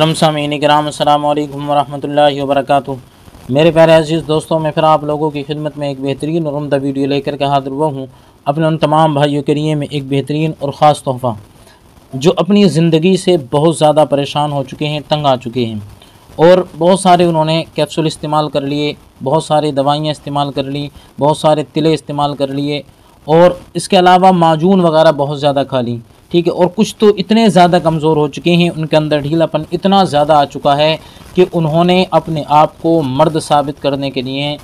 मोहतरम सामीन कराम अल्लाम वरहमल वर्क मेरे प्यारे अजीज़ दोस्तों मैं फिर आप लोगों की खिदमत में एक बेहतरीन और उमदा वीडियो लेकर के हाजिर हुआ हूँ अपने उन तमाम भाइयों के लिए मैं एक बेहतरीन और ख़ास तोहफ़ा जो अपनी ज़िंदगी से बहुत ज़्यादा परेशान हो चुके हैं तंग आ चुके हैं और बहुत सारे उन्होंने कैप्सूल इस्तेमाल कर लिए बहुत सारी दवाइयाँ इस्तेमाल कर ली बहुत सारे तिले इस्तेमाल कर लिए और इसके अलावा माजून वगैरह बहुत ज़्यादा खा ली ठीक है और कुछ तो इतने ज़्यादा कमज़ोर हो चुके हैं उनके अंदर ढीलापन इतना ज़्यादा आ चुका है कि उन्होंने अपने आप को मर्द साबित करने के लिए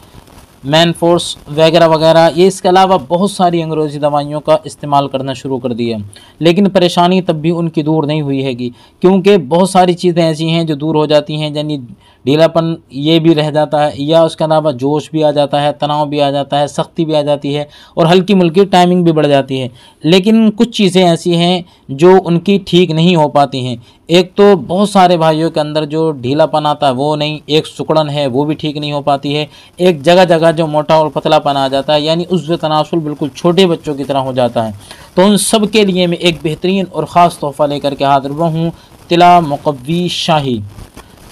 मैन फोर्स वगैरह वगैरह ये इसके अलावा बहुत सारी अंग्रेजी दवाइयों का इस्तेमाल करना शुरू कर दिया लेकिन परेशानी तब भी उनकी दूर नहीं हुई हैगी क्योंकि बहुत सारी चीज़ें ऐसी हैं जो दूर हो जाती हैं यानी ढीलापन ये भी रह जाता है या उसके अलावा जोश भी आ जाता है तनाव भी आ जाता है सख्ती भी आ जाती है और हल्की मुल्की टाइमिंग भी बढ़ जाती है लेकिन कुछ चीज़ें ऐसी हैं जो उनकी ठीक नहीं हो पाती हैं एक तो बहुत सारे भाइयों के अंदर जो ढीलापन आता है वो नहीं एक सुकड़न है वो भी ठीक नहीं हो पाती है एक जगह जगह जो मोटा और पतलापन आ जाता है यानी उस तनासुल बिल्कुल छोटे बच्चों की तरह हो जाता है तो उन सब के लिए मैं एक बेहतरीन और ख़ास तोहफ़ा लेकर के हाजिर हुआ हूँ तिला मकवी शाही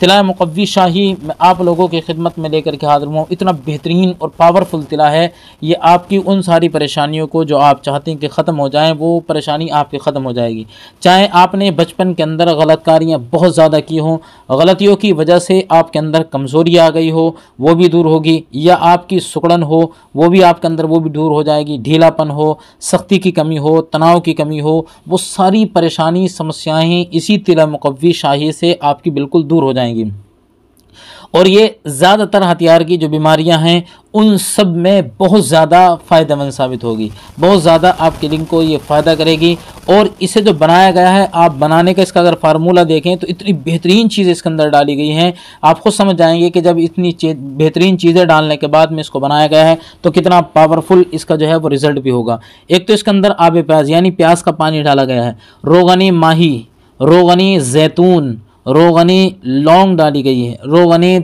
तिला मुकवी शाही मैं आप लोगों की खिदमत में लेकर के हाजिर हूँ इतना बेहतरीन और पावरफुल तिला है ये आपकी उन सारी परेशानियों को जो आप चाहते हैं कि ख़त्म हो जाएं वो परेशानी आपके ख़त्म हो जाएगी चाहे आपने बचपन के अंदर गलतकारियाँ बहुत ज़्यादा की हों गलतियों की वजह से आपके अंदर कमज़ोरी आ गई हो वो भी दूर होगी या आपकी सुकड़न हो वो भी आपके अंदर वो भी दूर हो जाएगी ढीलापन हो सख्ती की कमी हो तनाव की कमी हो वो सारी परेशानी समस्याएँ इसी तिला मुकवी शाही से आपकी बिल्कुल दूर हो जाएंगी जाएंगी और ये ज़्यादातर हथियार की जो बीमारियां हैं उन सब में बहुत ज़्यादा फ़ायदेमंद साबित होगी बहुत ज़्यादा आपकी रिंग को ये फ़ायदा करेगी और इसे जो बनाया गया है आप बनाने का इसका अगर फार्मूला देखें तो इतनी बेहतरीन चीज़ें इसके अंदर डाली गई हैं आप खुद समझ जाएंगे कि जब इतनी बेहतरीन चीज़ें डालने के बाद में इसको बनाया गया है तो कितना पावरफुल इसका जो है वो रिज़ल्ट भी होगा एक तो इसके अंदर आब प्याज यानी प्याज का पानी डाला गया है रोगनी माही रोगनी जैतून रोगनी लौंग डाली गई है रोगनी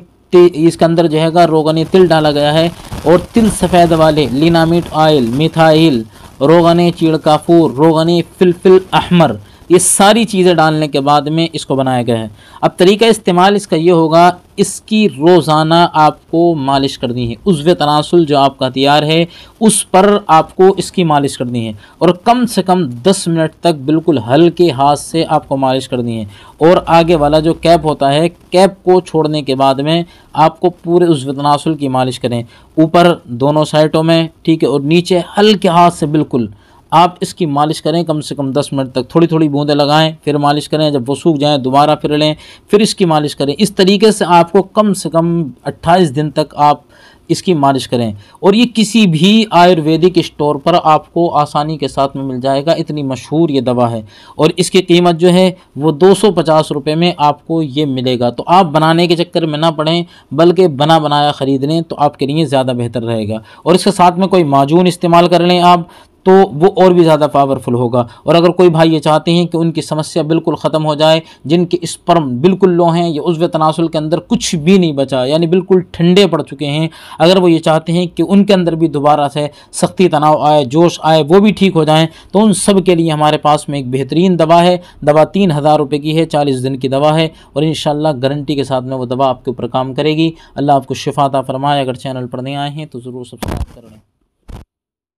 इसके अंदर जो है रोगनी तिल डाला गया है और तिल सफ़ेद वाले लिनामिट ऑयल मिथाइल रोगनी चीड़काफूर रोगनी फिलफिल अहमर ये सारी चीज़ें डालने के बाद में इसको बनाया गया है अब तरीका इस्तेमाल इसका ये होगा इसकी रोज़ाना आपको मालिश करनी है उज़व तनासुल जो आपका हथियार है उस पर आपको इसकी मालिश करनी है और कम से कम दस मिनट तक बिल्कुल हल्के हाथ से आपको मालिश करनी है और आगे वाला जो कैप होता है कैप को छोड़ने के बाद में आपको पूरे उज़व तनासुल की मालिश करें ऊपर दोनों साइडों में ठीक है और नीचे हल्के हाथ से बिल्कुल आप इसकी मालिश करें कम से कम दस मिनट तक थोड़ी थोड़ी बूंदें लगाएं फिर मालिश करें जब वो सूख जाएँ दोबारा फिर लें फिर इसकी मालिश करें इस तरीके से आपको कम से कम अट्ठाईस दिन तक आप इसकी मालिश करें और ये किसी भी आयुर्वेदिक स्टोर पर आपको आसानी के साथ में मिल जाएगा इतनी मशहूर ये दवा है और इसकी कीमत जो है वो दो सौ में आपको ये मिलेगा तो आप बनाने के चक्कर में ना पड़ें बल्कि बना बनाया ख़रीद लें तो आपके लिए ज़्यादा बेहतर रहेगा और इसके साथ में कोई माजून इस्तेमाल कर लें आप तो वो और भी ज़्यादा पावरफुल होगा और अगर कोई भाई ये चाहते हैं कि उनकी समस्या बिल्कुल ख़त्म हो जाए जिनके स्पर्म बिल्कुल लो हैं या उज्व तनासुल के अंदर कुछ भी नहीं बचा यानी बिल्कुल ठंडे पड़ चुके हैं अगर वो ये चाहते हैं कि उनके अंदर भी दोबारा से सख्ती तनाव आए जोश आए वो भी ठीक हो जाएँ तो उन सब के लिए हमारे पास में एक बेहतरीन दवा है दवा तीन हज़ार रुपये की है चालीस दिन की दवा है और इन गारंटी के साथ में वो दवा आपके ऊपर काम करेगी अल्लाह आपको शिफाता फरमाए अगर चैनल पर नहीं आए हैं तो ज़रूर सब्सक्राइब कर लें